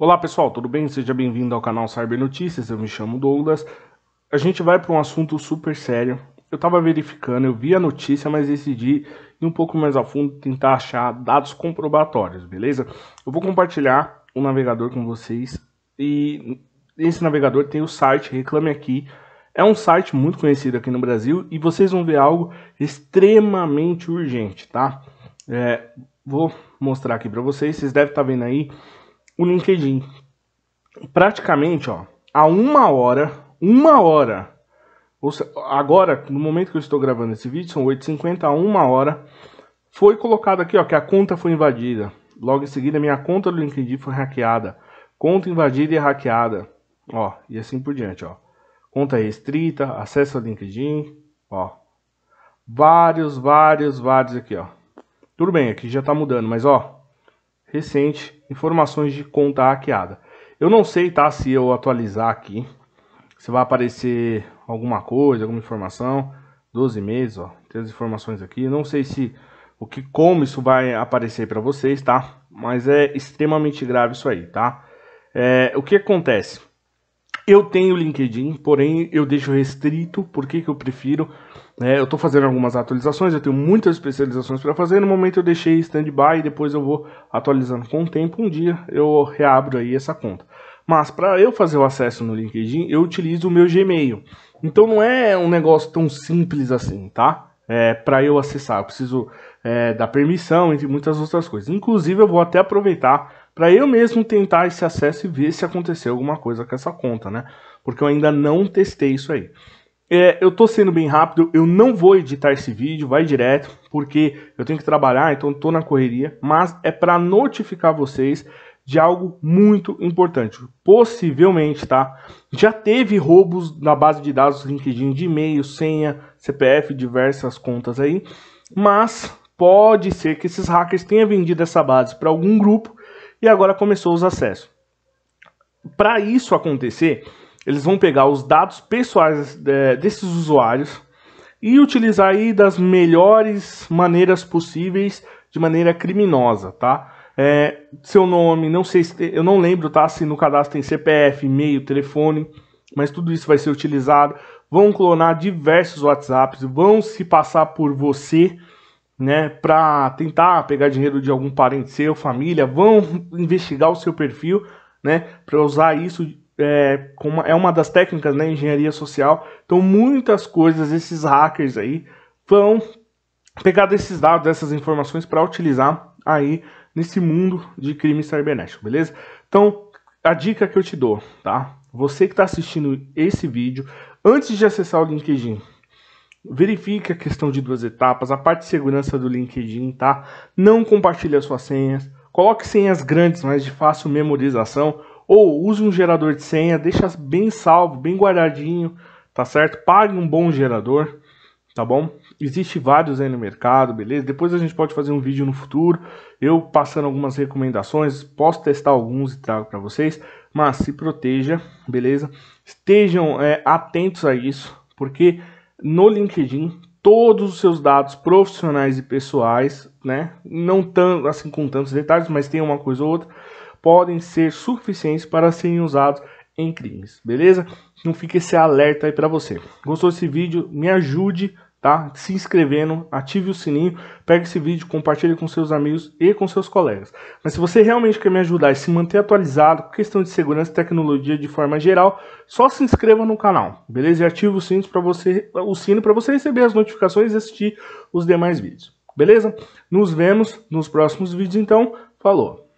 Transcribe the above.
Olá pessoal, tudo bem? Seja bem-vindo ao canal Cyber Notícias, eu me chamo Douglas. A gente vai para um assunto super sério. Eu estava verificando, eu vi a notícia, mas decidi ir um pouco mais a fundo tentar achar dados comprobatórios, beleza? Eu vou compartilhar o um navegador com vocês e esse navegador tem o site Reclame Aqui. É um site muito conhecido aqui no Brasil e vocês vão ver algo extremamente urgente, tá? É, vou mostrar aqui para vocês, vocês devem estar tá vendo aí o LinkedIn. Praticamente, ó, há uma hora, uma hora, ou seja agora, no momento que eu estou gravando esse vídeo, são 8h50, a uma hora, foi colocado aqui, ó, que a conta foi invadida. Logo em seguida, minha conta do LinkedIn foi hackeada. Conta invadida e hackeada. Ó, e assim por diante, ó. Conta restrita, acesso ao LinkedIn, ó. Vários, vários, vários aqui, ó. Tudo bem, aqui já tá mudando, mas ó, recente informações de conta hackeada. Eu não sei, tá, se eu atualizar aqui, se vai aparecer alguma coisa, alguma informação. 12 meses, ó, tem as informações aqui. Não sei se o que como isso vai aparecer para vocês, tá? Mas é extremamente grave isso aí, tá? É, o que acontece? Eu tenho LinkedIn, porém eu deixo restrito, porque que eu prefiro. Né? eu estou fazendo algumas atualizações, eu tenho muitas especializações para fazer. No momento eu deixei stand-by, e depois eu vou atualizando com o tempo. Um dia eu reabro aí essa conta. Mas para eu fazer o acesso no LinkedIn, eu utilizo o meu Gmail. Então não é um negócio tão simples assim, tá? É, para eu acessar, eu preciso é, dar permissão, entre muitas outras coisas. Inclusive, eu vou até aproveitar para eu mesmo tentar esse acesso e ver se aconteceu alguma coisa com essa conta, né? Porque eu ainda não testei isso aí. É, eu tô sendo bem rápido, eu não vou editar esse vídeo, vai direto, porque eu tenho que trabalhar, então tô na correria, mas é para notificar vocês de algo muito importante. Possivelmente, tá? Já teve roubos na base de dados LinkedIn de e-mail, senha, CPF, diversas contas aí, mas pode ser que esses hackers tenham vendido essa base para algum grupo e agora começou os acessos. Para isso acontecer, eles vão pegar os dados pessoais é, desses usuários e utilizar aí das melhores maneiras possíveis de maneira criminosa, tá? É, seu nome, não sei se eu não lembro, tá? Se no cadastro tem CPF, e-mail, telefone, mas tudo isso vai ser utilizado. Vão clonar diversos WhatsApps, vão se passar por você né, para tentar pegar dinheiro de algum parente seu, família, vão investigar o seu perfil, né, para usar isso é, como é uma das técnicas né, engenharia social. Então muitas coisas esses hackers aí vão pegar desses dados, dessas informações para utilizar aí nesse mundo de crime cibernético, beleza? Então, a dica que eu te dou, tá? Você que está assistindo esse vídeo, antes de acessar o LinkedIn, Verifique a questão de duas etapas, a parte de segurança do LinkedIn, tá? Não compartilhe as suas senhas. Coloque senhas grandes, mas de fácil memorização. Ou use um gerador de senha, deixa bem salvo, bem guardadinho, tá certo? Pague um bom gerador, tá bom? Existe vários aí no mercado, beleza? Depois a gente pode fazer um vídeo no futuro, eu passando algumas recomendações, posso testar alguns e trago para vocês, mas se proteja, beleza? Estejam é, atentos a isso, porque no LinkedIn todos os seus dados profissionais e pessoais, né? Não tão, assim com tantos detalhes, mas tem uma coisa ou outra, podem ser suficientes para serem usados em crimes, beleza? Não fica esse alerta aí para você. Gostou desse vídeo? Me ajude tá? Se inscrevendo, ative o sininho, pega esse vídeo, compartilhe com seus amigos e com seus colegas. Mas se você realmente quer me ajudar e se manter atualizado com questão de segurança e tecnologia de forma geral, só se inscreva no canal, beleza? E ative o sininho para você, o sino para você receber as notificações e assistir os demais vídeos, beleza? Nos vemos nos próximos vídeos então. Falou.